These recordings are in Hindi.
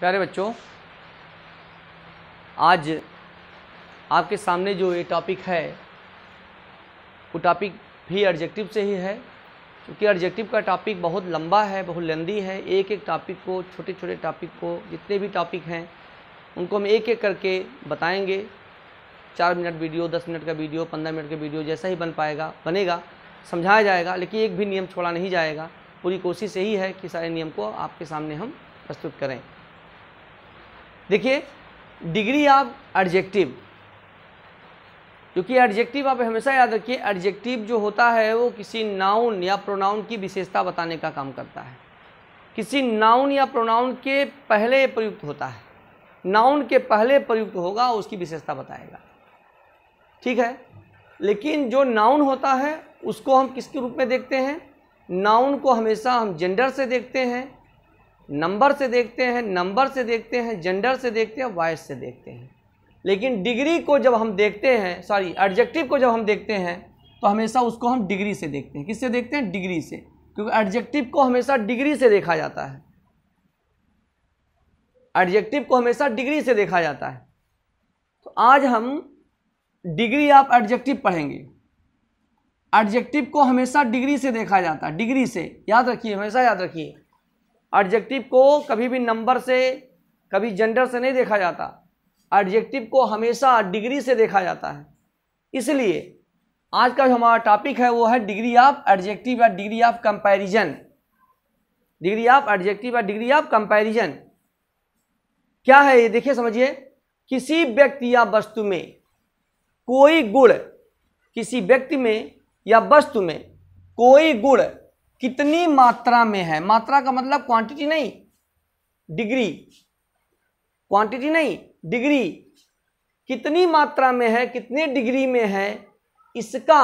प्यारे बच्चों आज आपके सामने जो ये टॉपिक है वो टॉपिक भी एडजेक्टिव से ही है क्योंकि एडजेक्टिव का टॉपिक बहुत लंबा है बहुत लेंदी है एक एक टॉपिक को छोटे छोटे टॉपिक को जितने भी टॉपिक हैं उनको हम एक एक करके बताएंगे चार मिनट वीडियो दस मिनट का वीडियो पंद्रह मिनट का वीडियो जैसा ही बन पाएगा बनेगा समझाया जाएगा लेकिन एक भी नियम छोड़ा नहीं जाएगा पूरी कोशिश यही है कि सारे नियम को आपके सामने हम प्रस्तुत करें देखिए डिग्री ऑफ एडजेक्टिव क्योंकि एडजेक्टिव आप हमेशा याद रखिए एडजेक्टिव जो होता है वो किसी नाउन या प्रोनाउन की विशेषता बताने का काम करता है किसी नाउन या प्रोनाउन के पहले प्रयुक्त होता है नाउन के पहले प्रयुक्त होगा उसकी विशेषता बताएगा ठीक है लेकिन जो नाउन होता है उसको हम किसके रूप में देखते हैं नाउन को हमेशा हम जेंडर से देखते हैं नंबर से देखते हैं नंबर से देखते हैं जेंडर से देखते हैं वॉइस से देखते हैं लेकिन डिग्री को जब हम देखते हैं सॉरी एडजेक्टिव को जब हम देखते हैं तो हमेशा उसको हम डिग्री से देखते हैं किससे देखते हैं डिग्री से क्योंकि एडजेक्टिव को हमेशा डिग्री से देखा जाता है एडजेक्टिव को हमेशा डिग्री से देखा जाता है तो आज हम डिग्री ऑफ एडजेक्टिव पढ़ेंगे एडजेक्टिव को हमेशा डिग्री से देखा जाता है डिग्री से याद रखिए हमेशा याद रखिए एडजेक्टिव को कभी भी नंबर से कभी जेंडर से नहीं देखा जाता एडजेक्टिव को हमेशा डिग्री से देखा जाता है इसलिए आज का जो हमारा टॉपिक है वो है डिग्री ऑफ एडजेक्टिव या degree of comparison degree of adjective या डिग्री ऑफ कंपैरिजन क्या है ये देखिए समझिए किसी व्यक्ति या वस्तु में कोई गुण किसी व्यक्ति में या वस्तु में कोई गुण कितनी मात्रा में है मात्रा का मतलब क्वांटिटी नहीं डिग्री क्वांटिटी नहीं डिग्री कितनी मात्रा में है कितने डिग्री में है इसका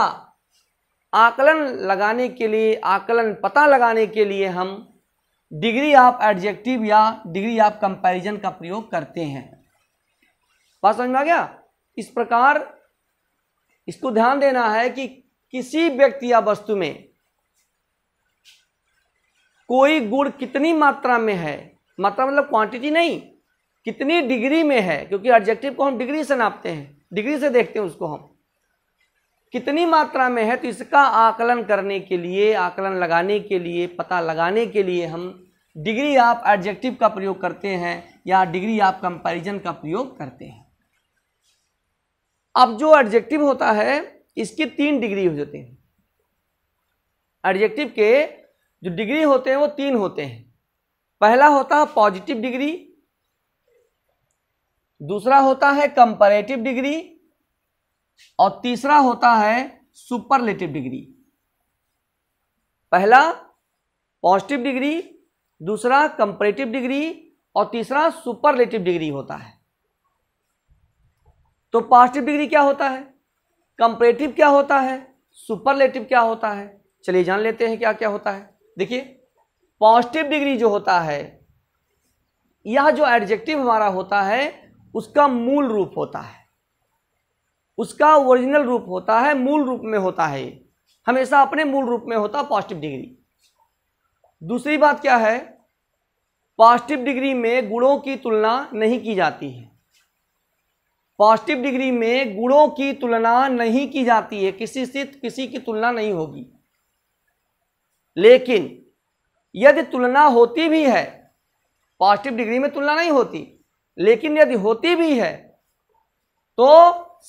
आकलन लगाने के लिए आकलन पता लगाने के लिए हम डिग्री ऑफ एडजेक्टिव या डिग्री ऑफ कंपैरिजन का प्रयोग करते हैं बात समझ में आ गया इस प्रकार इसको ध्यान देना है कि किसी व्यक्ति या वस्तु में कोई गुण कितनी मात्रा में है मात्रा मतलब क्वांटिटी नहीं कितनी डिग्री में है क्योंकि ऑब्जेक्टिव को हम डिग्री से नापते हैं डिग्री से देखते हैं उसको हम कितनी मात्रा में है तो इसका आकलन करने के लिए आकलन लगाने के लिए पता लगाने के लिए हम डिग्री आप एडजेक्टिव का प्रयोग करते हैं या डिग्री आप कंपैरिजन का प्रयोग करते हैं अब जो एडजेक्टिव होता है इसकी तीन डिग्री हो जाती है एडजेक्टिव के जो डिग्री होते हैं वो तीन होते हैं पहला होता है पॉजिटिव डिग्री दूसरा होता है कंपैरेटिव डिग्री और तीसरा होता है सुपरलेटिव डिग्री पहला पॉजिटिव डिग्री दूसरा कंपैरेटिव डिग्री और तीसरा सुपरलेटिव डिग्री होता है तो पॉजिटिव डिग्री क्या होता है कंपरेटिव क्या होता है सुपरलेटिव क्या होता है चलिए जान लेते हैं क्या क्या होता है देखिए पॉजिटिव डिग्री जो होता है यह जो एडजेक्टिव हमारा होता है उसका मूल रूप होता है उसका ओरिजिनल रूप होता है मूल रूप में होता है हमेशा अपने मूल रूप में होता पॉजिटिव डिग्री दूसरी बात क्या है पॉजिटिव डिग्री में गुणों की तुलना नहीं की जाती है पॉजिटिव डिग्री में गुणों की तुलना नहीं की जाती है किसी से किसी की तुलना नहीं होगी लेकिन यदि तुलना होती भी है पॉजिटिव डिग्री में तुलना नहीं होती लेकिन यदि होती भी है तो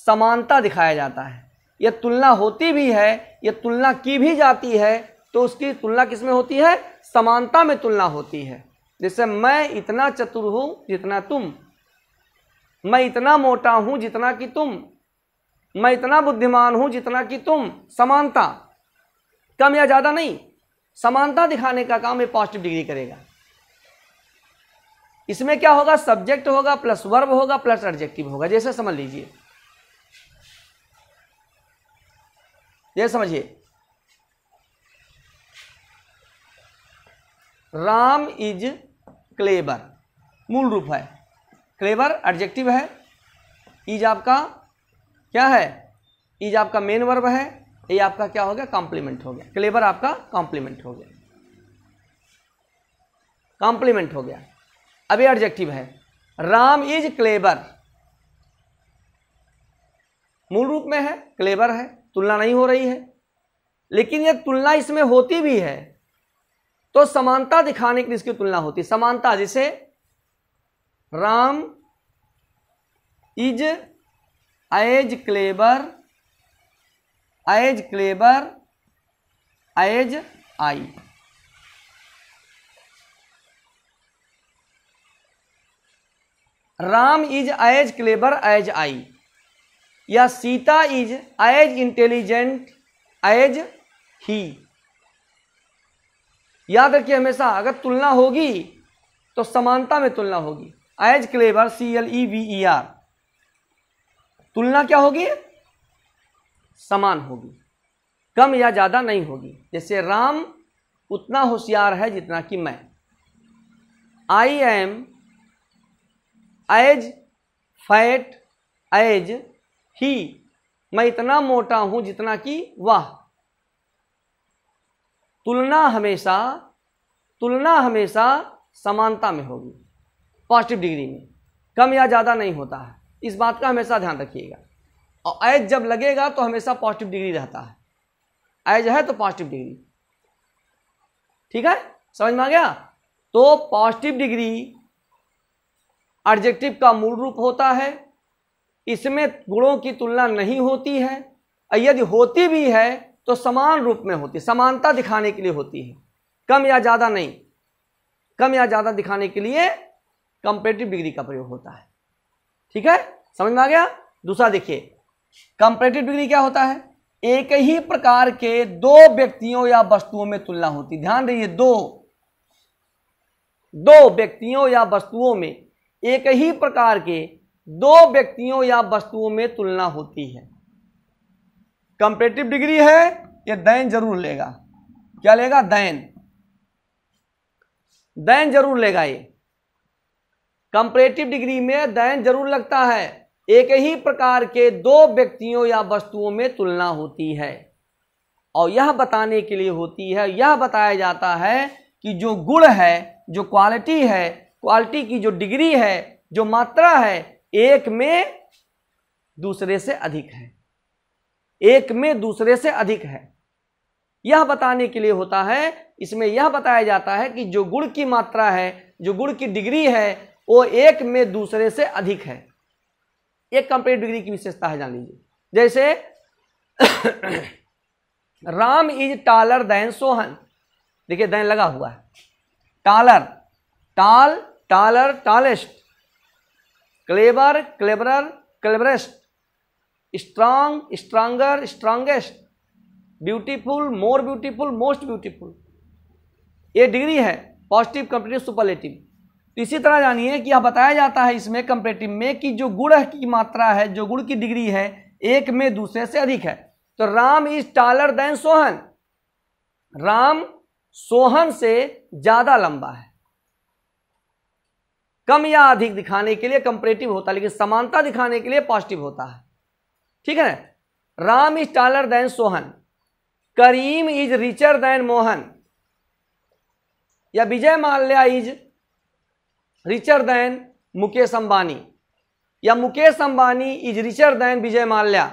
समानता दिखाया जाता है यह तुलना होती भी है यह तुलना की भी जाती है तो उसकी तुलना किस में होती है समानता में तुलना होती है जैसे मैं इतना चतुर हूँ जितना तुम मैं इतना मोटा हूँ जितना कि तुम मैं इतना बुद्धिमान हूँ जितना कि तुम समानता कम या ज़्यादा नहीं समानता दिखाने का काम ये पॉजिटिव डिग्री करेगा इसमें क्या होगा सब्जेक्ट होगा प्लस वर्ब होगा प्लस एडजेक्टिव होगा जैसे समझ लीजिए ये समझिए राम इज क्लेबर मूल रूप है क्लेबर एडजेक्टिव है इज आपका क्या है इज आपका मेन वर्ब है ये आपका क्या हो गया कॉम्प्लीमेंट हो गया क्लेबर आपका कॉम्प्लीमेंट हो गया कॉम्प्लीमेंट हो गया अभी ऑब्जेक्टिव है राम इज क्लेबर मूल रूप में है क्लेबर है तुलना नहीं हो रही है लेकिन यह तुलना इसमें होती भी है तो समानता दिखाने के लिए इसकी तुलना होती है समानता जिसे Ram is as clever as clever as I Ram is as clever as I या Sita is as intelligent as he याद रखिए हमेशा अगर तुलना होगी तो समानता में तुलना होगी as clever C L E V E R तुलना क्या होगी समान होगी कम या ज़्यादा नहीं होगी जैसे राम उतना होशियार है जितना कि मैं I am as fat as he मैं इतना मोटा हूं जितना कि वह तुलना हमेशा तुलना हमेशा समानता में होगी पॉजिटिव डिग्री में कम या ज़्यादा नहीं होता है इस बात का हमेशा ध्यान रखिएगा और ऐज जब लगेगा तो हमेशा पॉजिटिव डिग्री रहता है ऐज है तो पॉजिटिव डिग्री ठीक है समझ में आ गया तो पॉजिटिव डिग्री एडजेक्टिव का मूल रूप होता है इसमें गुणों की तुलना नहीं होती है यदि होती भी है तो समान रूप में होती है समानता दिखाने के लिए होती है कम या ज़्यादा नहीं कम या ज़्यादा दिखाने के लिए कंपेटिव डिग्री का प्रयोग होता है ठीक है समझ में आ गया दूसरा देखिए कंपेटिव डिग्री क्या होता है एक ही प्रकार के दो व्यक्तियों या वस्तुओं में तुलना होती ध्यान रहिए दो दो व्यक्तियों या वस्तुओं में एक ही प्रकार के दो व्यक्तियों या वस्तुओं में तुलना होती है कंपेटिव डिग्री है ये दैन जरूर लेगा क्या लेगा दैन दैन जरूर लेगा ये कंपेटिव डिग्री में दैन जरूर लगता है एक ही प्रकार के दो व्यक्तियों या वस्तुओं में तुलना होती है और यह बताने के लिए होती है यह बताया जाता है कि जो गुण है जो क्वालिटी है क्वालिटी की जो डिग्री है जो मात्रा है एक में दूसरे से अधिक है एक में दूसरे से अधिक है यह बताने के लिए होता है इसमें यह बताया जाता है कि जो गुण की मात्रा है जो गुण की डिग्री है वो एक में दूसरे से अधिक है एक कंपेयर डिग्री की विशेषता है जान लीजिए जैसे Ram is taller than Sohan देखिए दैन लगा हुआ है taller tall taller tallest clever cleverer cleverest strong stronger strongest beautiful more beautiful most beautiful ये डिग्री है पॉजिटिव कंप्लीट सुपरलेटिव तो इसी तरह जानिए कि यह बताया जाता है इसमें कंपेटिव में कि जो गुड़ की मात्रा है जो गुड़ की डिग्री है एक में दूसरे से अधिक है तो Ram is taller than Sohan Ram Sohan से ज्यादा लंबा है कम या अधिक दिखाने के लिए कंपेरेटिव होता है लेकिन समानता दिखाने के लिए पॉजिटिव होता है ठीक है Ram is taller than Sohan Karim is richer than Mohan या Vijay Mallya is richer than Mukesh Ambani या Mukesh Ambani is richer than Vijay Mallya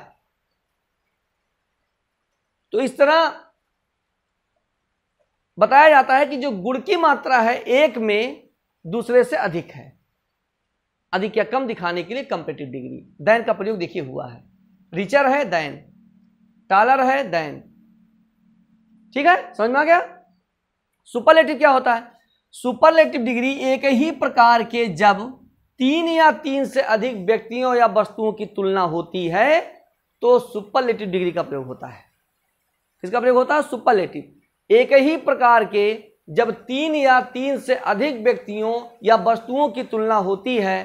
तो इस तरह बताया जाता है कि जो गुड़ की मात्रा है एक में दूसरे से अधिक है अधिक या कम दिखाने के लिए कंपेटिव डिग्री दैन का प्रयोग देखिए हुआ है रिचर है दैन टालर है दैन ठीक है समझ में आ गया सुपरलेटिव क्या होता है सुपरलेटिव डिग्री एक ही प्रकार के जब तीन या तीन से अधिक व्यक्तियों या वस्तुओं की तुलना होती है तो सुपरलेटिव डिग्री का प्रयोग होता है किसका प्रयोग होता है सुपरलेटिव एक ही प्रकार के जब तीन या तीन से अधिक व्यक्तियों या वस्तुओं की तुलना होती है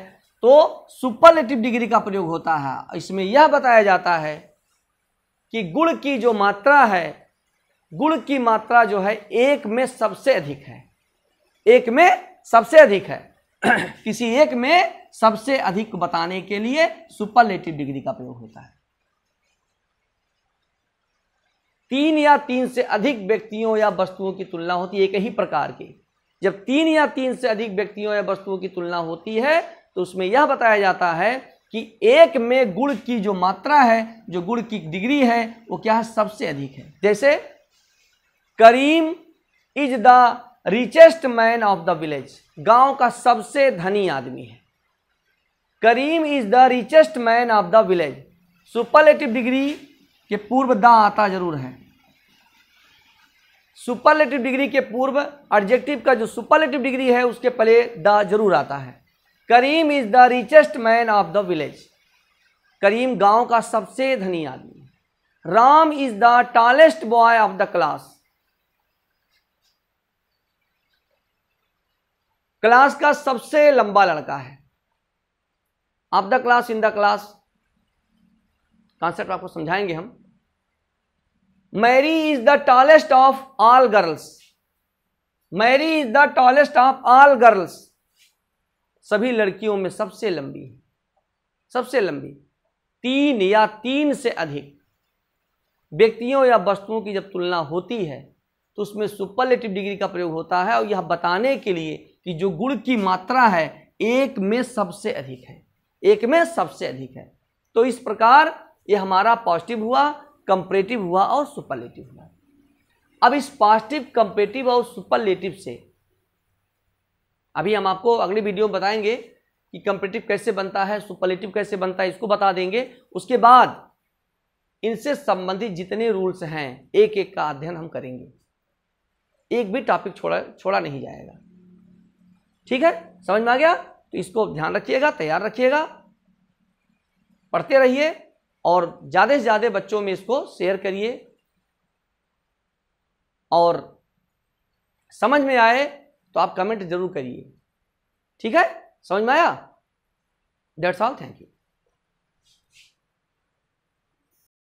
तो सुपरलेटिव डिग्री का प्रयोग होता है इसमें यह बताया जाता है कि गुण की जो मात्रा है गुण की मात्रा जो है एक में सबसे अधिक है एक में सबसे अधिक है किसी एक में सबसे अधिक बताने के लिए सुपरलेटिव डिग्री का प्रयोग होता है तीन या तीन से अधिक व्यक्तियों या वस्तुओं की तुलना होती है एक ही प्रकार की जब तीन या तीन से अधिक व्यक्तियों या वस्तुओं की तुलना होती है तो उसमें यह बताया जाता है कि एक में गुण की जो मात्रा है जो गुण की डिग्री है वो क्या है सबसे अधिक है जैसे Karim is the richest man of the village गांव का सबसे धनी आदमी है Karim is the richest man of the village superlative degree के पूर्व द आता जरूर है सुपरलेटिव डिग्री के पूर्व ऑब्जेक्टिव का जो सुपरलेटिव डिग्री है उसके पहले द जरूर आता है Karim is the richest man of the village Karim गांव का सबसे धनी आदमी Ram is the tallest boy of the class class का सबसे लंबा लड़का है of the class in the class concept आपको समझाएंगे हम Mary is the tallest of all girls Mary is the tallest of all girls सभी लड़कियों में सबसे लंबी है सबसे लंबी तीन या तीन से अधिक व्यक्तियों या वस्तुओं की जब तुलना होती है तो उसमें सुपरलेटिव डिग्री का प्रयोग होता है और यह बताने के लिए कि जो गुड़ की मात्रा है एक में सबसे अधिक है एक में सबसे अधिक है तो इस प्रकार ये हमारा पॉजिटिव हुआ कंपरेटिव हुआ और सुपरलेटिव हुआ अब इस पॉजिटिव कंपरेटिव और सुपरलेटिव से अभी हम आपको अगली वीडियो में बताएंगे कि कंपरेटिव कैसे बनता है सुपरलेटिव कैसे बनता है इसको बता देंगे उसके बाद इनसे संबंधित जितने रूल्स हैं एक एक का अध्ययन हम करेंगे एक भी टॉपिक छोड़ा छोड़ा नहीं जाएगा ठीक है समझ में आ गया तो इसको ध्यान रखिएगा तैयार रखिएगा पढ़ते रहिए और ज़्यादा से ज़्यादा बच्चों में इसको शेयर करिए और समझ में आए तो आप कमेंट जरूर करिए ठीक है समझ में आया डेट्स ऑल थैंक यू